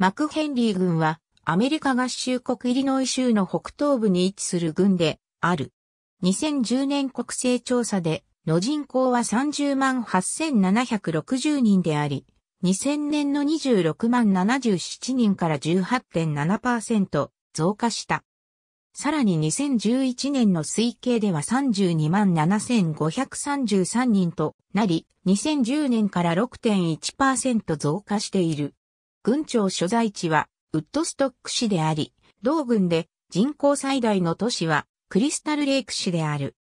マクヘンリー軍はアメリカ合衆国イリノイ州の北東部に位置する軍である。2010年国勢調査での人口は30万8760人であり、2000年の26万77人から18.7%増加した。さらに2011年の推計では32万7533人となり、2010年から6.1%増加している。軍庁所在地はウッドストック市であり、同郡で人口最大の都市はクリスタルレイク市である。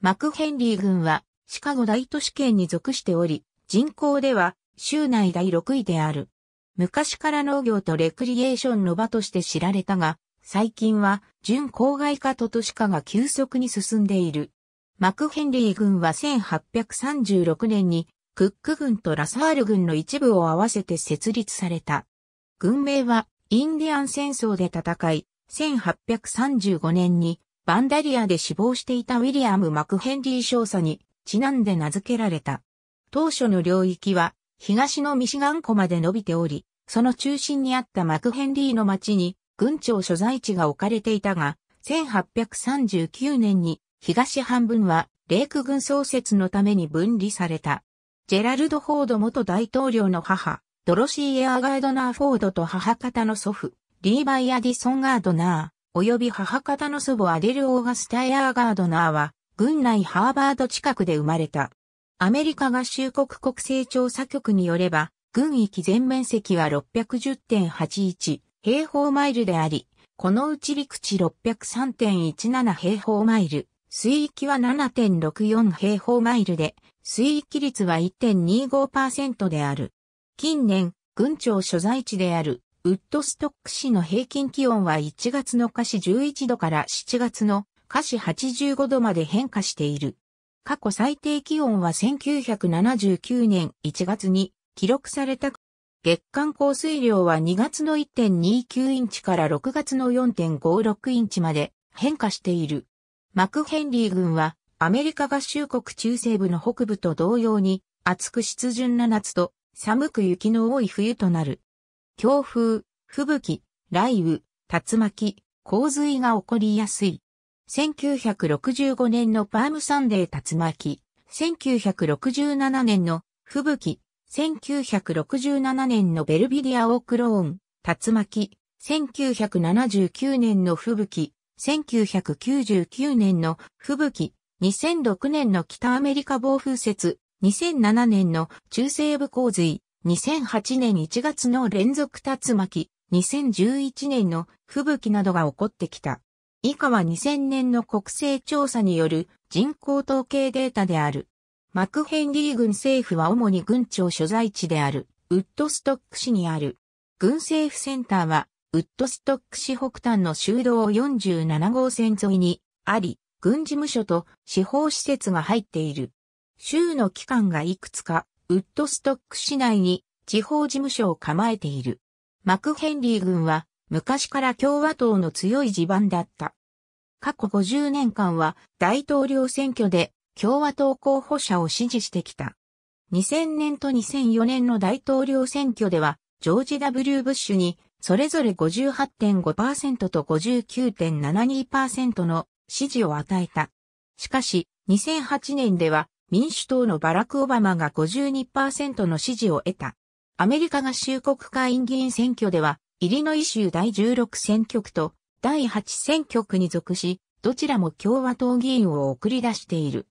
マクヘンリー郡はシカゴ大都市圏に属しており、人口では州内第6位である。昔から農業とレクリエーションの場として知られたが、最近は準郊外化と都市化が急速に進んでいる。マクヘンリー郡は1836年にクック軍とラサール軍の一部を合わせて設立された。軍名は、インディアン戦争で戦い、1835年にバンダリアで死亡していたウィリアム・マクヘンリー少佐にちなんで名付けられた。当初の領域は東のミシガン湖まで伸びており、その中心にあったマクヘンリーの町に軍庁所在地が置かれていたが、1839年に東半分はレイク軍創設のために分離された。ジェラルド・フォード元大統領の母、ドロシー・エア・ガードナー・フォードと母方の祖父、リーバイ・アディソン・ガードナー、及び母方の祖母アデル・オーガスタ・エア・ガードナーは、軍内ハーバード近くで生まれた。アメリカ合衆国国勢調査局によれば、軍域全面積は610.81平方マイルであり、このうち陸地603.17平方マイル、水域は7.64平方マイルで、水域率は1.25%である。近年、群長所在地である、ウッドストック市の平均気温は1月の下市11度から7月の下市85度まで変化している。過去最低気温は1979年1月に記録された月間降水量は2月の1.29インチから6月の4.56インチまで変化している。マクヘンリー軍は、アメリカ合衆国中西部の北部と同様に、暑く湿潤な夏と、寒く雪の多い冬となる。強風、吹雪、雷雨、竜巻、洪水が起こりやすい。1965年のパームサンデー竜巻、1967年の吹雪、1967年のベルビディアオークローン、竜巻、1979年の吹雪、1999年の吹雪、2006年の北アメリカ暴風雪、2007年の中西部洪水、2008年1月の連続竜巻、2011年の吹雪などが起こってきた。以下は2000年の国勢調査による人口統計データである。マクヘンリー軍政府は主に軍庁所在地である、ウッドストック市にある。軍政府センターはウッドストック市北端の修道47号線沿いにあり、軍事務所と司法施設が入っている。州の機関がいくつか、ウッドストック市内に地方事務所を構えている。マクヘンリー軍は昔から共和党の強い地盤だった。過去50年間は大統領選挙で共和党候補者を支持してきた。2000年と2004年の大統領選挙ではジョージ・ W・ ブッシュにそれぞれ58.5%と59.72%の支持を与えた。しかし、2008年では民主党のバラク・オバマが52%の支持を得た。アメリカ合衆国会議員選挙では、イリノイ州第16選挙区と第8選挙区に属し、どちらも共和党議員を送り出している。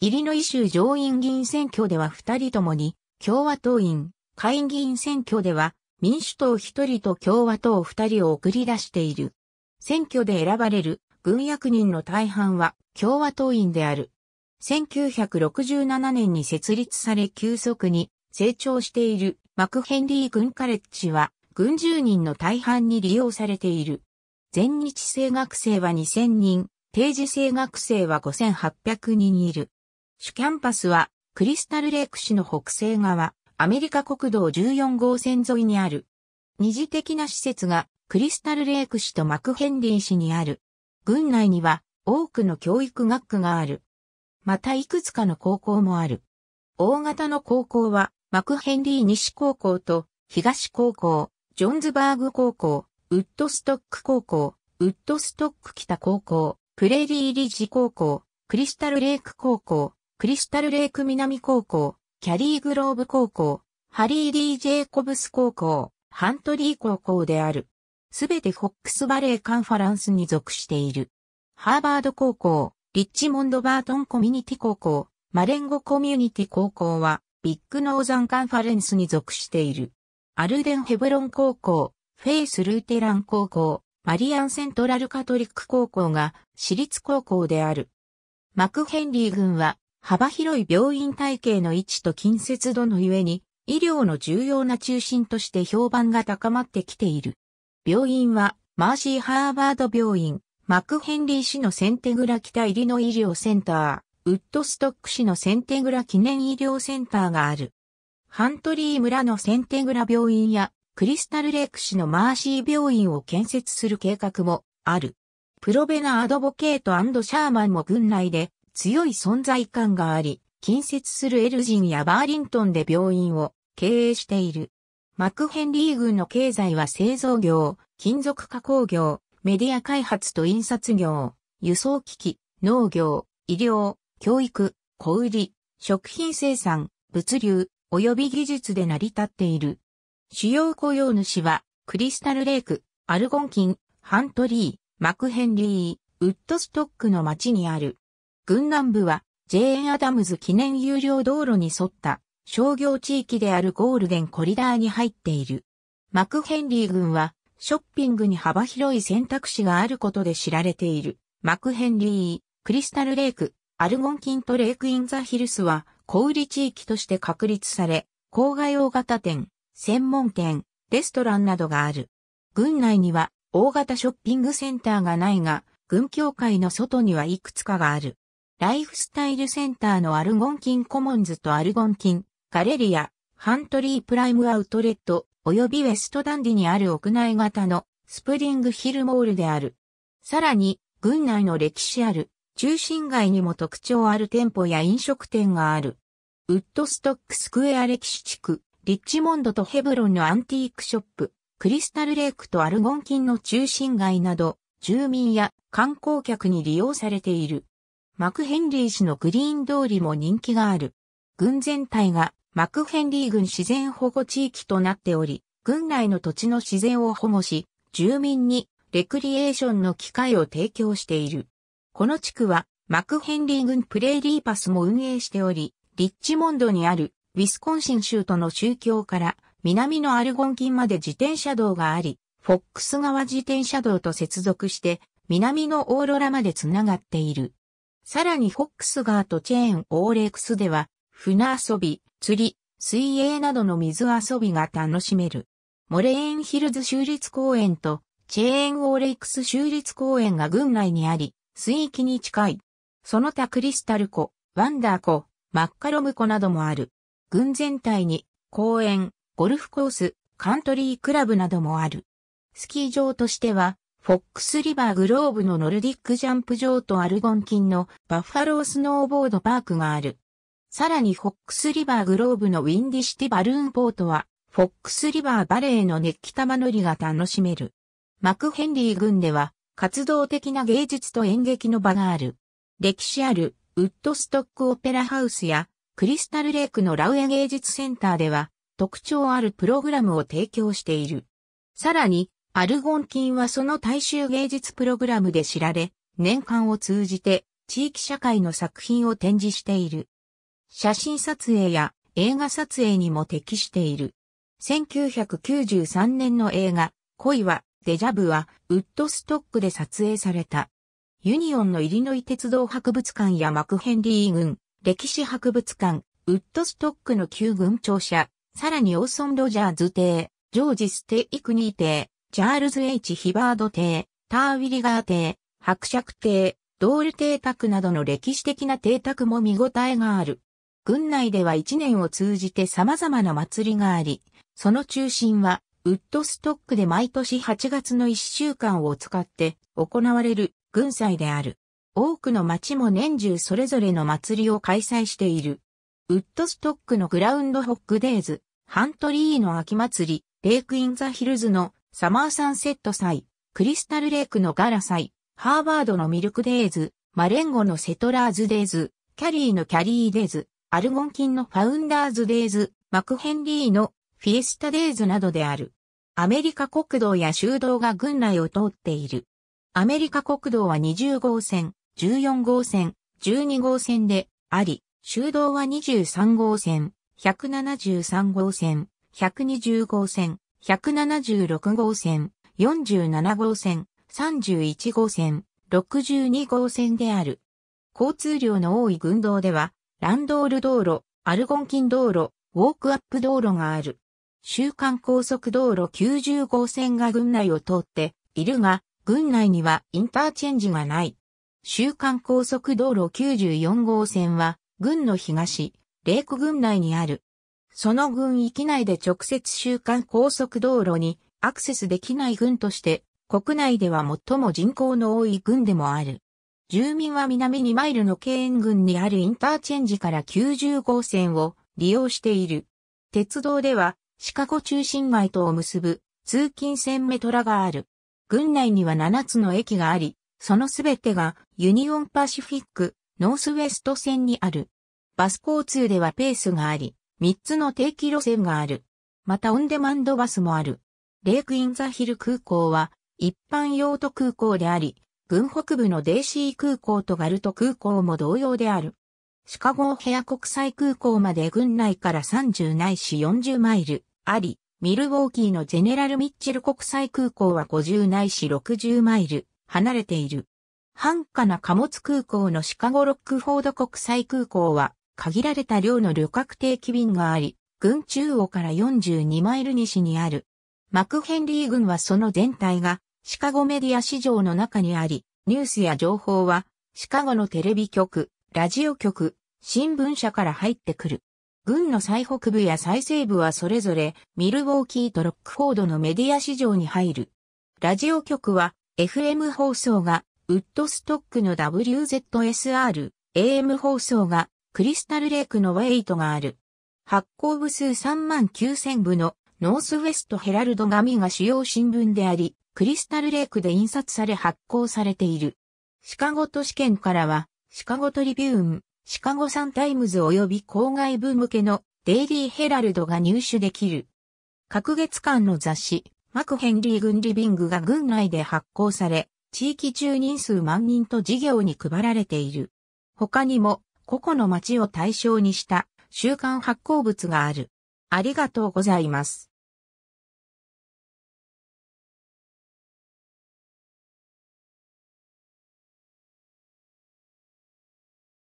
イリノイ州上院議員選挙では2人ともに、共和党員、下院議員選挙では民主党1人と共和党2人を送り出している。選挙で選ばれる軍役人の大半は共和党員である。1967年に設立され急速に成長しているマクヘンリー軍カレッジは軍住人の大半に利用されている。全日制学生は2000人、定時制学生は5800人いる。主キャンパスはクリスタルレイク市の北西側アメリカ国道14号線沿いにある。二次的な施設がクリスタルレイク市とマクヘンリー市にある。郡内には多くの教育学区がある。またいくつかの高校もある。大型の高校はマクヘンリー西高校と東高校、ジョンズバーグ高校、ウッドストック高校、ウッドストック北高校、プレーリーリッジ高校、クリスタルレイク高校、クリスタルレイク南高校、キャリーグローブ高校、ハリー・ディ・ジェイコブス高校、ハントリー高校である。すべてフォックスバレーカンファランスに属している。ハーバード高校、リッチモンド・バートンコミュニティ高校、マレンゴコミュニティ高校は、ビッグノーザンカンファレンスに属している。アルデン・ヘブロン高校、フェイス・ルーテラン高校、マリアン・セントラル・カトリック高校が私立高校である。マクヘンリー軍は幅広い病院体系の位置と近接度のゆえに、医療の重要な中心として評判が高まってきている。病院は、マーシー・ハーバード病院、マクヘンリー市のセンテグラ北入りの医療センター、ウッドストック市のセンテグラ記念医療センターがある。ハントリー村のセンテグラ病院や、クリスタルレイク氏のマーシー病院を建設する計画もある。プロベナ・アドボケートシャーマンも軍内で強い存在感があり、近接するエルジンやバーリントンで病院を経営している。マクヘンリー軍の経済は製造業、金属加工業、メディア開発と印刷業、輸送機器、農業、医療、教育、小売、食品生産、物流、及び技術で成り立っている。主要雇用主は、クリスタルレイク、アルゴンキン、ハントリー、マクヘンリー、ウッドストックの町にある。軍南部は、ジェーン・アダムズ記念有料道路に沿った商業地域であるゴールデンコリダーに入っている。マクヘンリー郡は、ショッピングに幅広い選択肢があることで知られている。マクヘンリー、クリスタルレイク、アルゴンキント・レイクインザヒルスは、小売地域として確立され、郊外大型店、専門店、レストランなどがある。郡内には大型ショッピングセンターがないが、郡協会の外にはいくつかがある。ライフスタイルセンターのアルゴンキンコモンズとアルゴンキン、ガレリア、ハントリープライムアウトレット、及びウェストダンディにある屋内型のスプリングヒルモールである。さらに、郡内の歴史ある中心街にも特徴ある店舗や飲食店がある。ウッドストックスクエア歴史地区、リッチモンドとヘブロンのアンティークショップ、クリスタルレイクとアルゴンキンの中心街など、住民や観光客に利用されている。マクヘンリー氏のグリーン通りも人気がある。郡全体がマクヘンリー郡自然保護地域となっており、郡内の土地の自然を保護し、住民にレクリエーションの機会を提供している。この地区はマクヘンリー郡プレーリーパスも運営しており、リッチモンドにあるウィスコンシン州との宗教から南のアルゴン近まで自転車道があり、フォックス川自転車道と接続して南のオーロラまでつながっている。さらにフォックスガーとチェーンオーレックスでは、船遊び、釣り、水泳などの水遊びが楽しめる。モレーンヒルズ州立公園とチェーンオーレックス州立公園が郡内にあり、水域に近い。その他クリスタル湖、ワンダー湖、マッカロム湖などもある。郡全体に公園、ゴルフコース、カントリークラブなどもある。スキー場としてはフォックスリバーグローブのノルディックジャンプ場とアルゴンンのバッファロースノーボードパークがある。さらにフォックスリバーグローブのウィンディシティバルーンポートは、フォックスリバーバレーの熱気玉乗りが楽しめる。マクヘンリー郡では、活動的な芸術と演劇の場がある。歴史ある、ウッドストックオペラハウスや、クリスタルレイクのラウエ芸術センターでは、特徴あるプログラムを提供している。さらに、アルゴンキンはその大衆芸術プログラムで知られ、年間を通じて地域社会の作品を展示している。写真撮影や映画撮影にも適している。1993年の映画、恋は、デジャブは、ウッドストックで撮影された。ユニオンのイリノイ鉄道博物館やマクヘンリー軍、歴史博物館、ウッドストックの旧軍庁舎、さらにオーソン・ロジャーズ邸、ジョージ・ステイクニー邸、チャールズ・ H・ ヒバード邸、ター・ウィリガー邸、伯爵邸、ドール邸宅などの歴史的な邸宅も見応えがある。軍内では一年を通じて様々な祭りがあり、その中心は、ウッドストックで毎年8月の1週間を使って行われる軍祭である。多くの町も年中それぞれの祭りを開催している。ウッドストックのグラウンドホックデイズ、ハントリーの秋祭り、レイクインザヒルズのサマーサンセット祭、クリスタルレイクのガラ祭、ハーバードのミルクデイズ、マレンゴのセトラーズデイズ、キャリーのキャリーデイズ、アルゴンキンのファウンダーズデイズ、マクヘンリーのフィエスタデイズなどである。アメリカ国道や州道が軍内を通っている。アメリカ国道は20号線、14号線、12号線であり、州道は23号線、173号線、120号線、176号線、47号線、31号線、62号線である。交通量の多い群道では、ランドール道路、アルゴンン道路、ウォークアップ道路がある。週間高速道路90号線が群内を通っているが、群内にはインターチェンジがない。週間高速道路94号線は、群の東、レイク群内にあるその軍域内で直接週間高速道路にアクセスできない軍として、国内では最も人口の多い軍でもある。住民は南2マイルのケー軍にあるインターチェンジから90号線を利用している。鉄道ではシカゴ中心街とを結ぶ通勤線メトラがある。軍内には7つの駅があり、そのすべてがユニオンパシフィックノースウェスト線にある。バス交通ではペースがあり、3つの定期路線がある。またオンデマンドバスもある。レイクインザヒル空港は一般用途空港であり、軍北部のデイシー空港とガルト空港も同様である。シカゴヘア国際空港まで軍内から30ないし40マイルあり、ミルウォーキーのジェネラル・ミッチェル国際空港は50ないし60マイル離れている。繁華な貨物空港のシカゴロックフォード国際空港は限られた量の旅客定期便があり、軍中央から42マイル西にある。マクヘンリー軍はその全体がシカゴメディア市場の中にあり、ニュースや情報はシカゴのテレビ局、ラジオ局、新聞社から入ってくる。軍の最北部や最西部はそれぞれミルウォーキーとロックフォードのメディア市場に入る。ラジオ局は FM 放送がウッドストックの WZSR、AM 放送がクリスタルレイクのウェイトがある。発行部数3万9000部のノースウェストヘラルド紙が主要新聞であり、クリスタルレイクで印刷され発行されている。シカゴ都市圏からは、シカゴトリビューン、シカゴサンタイムズ及び郊外部向けのデイリーヘラルドが入手できる。各月間の雑誌、マクヘンリー軍リビングが軍内で発行され、地域住人数万人と事業に配られている。他にも、個々の町を対象にした週刊発行物がある。ありがとうございます。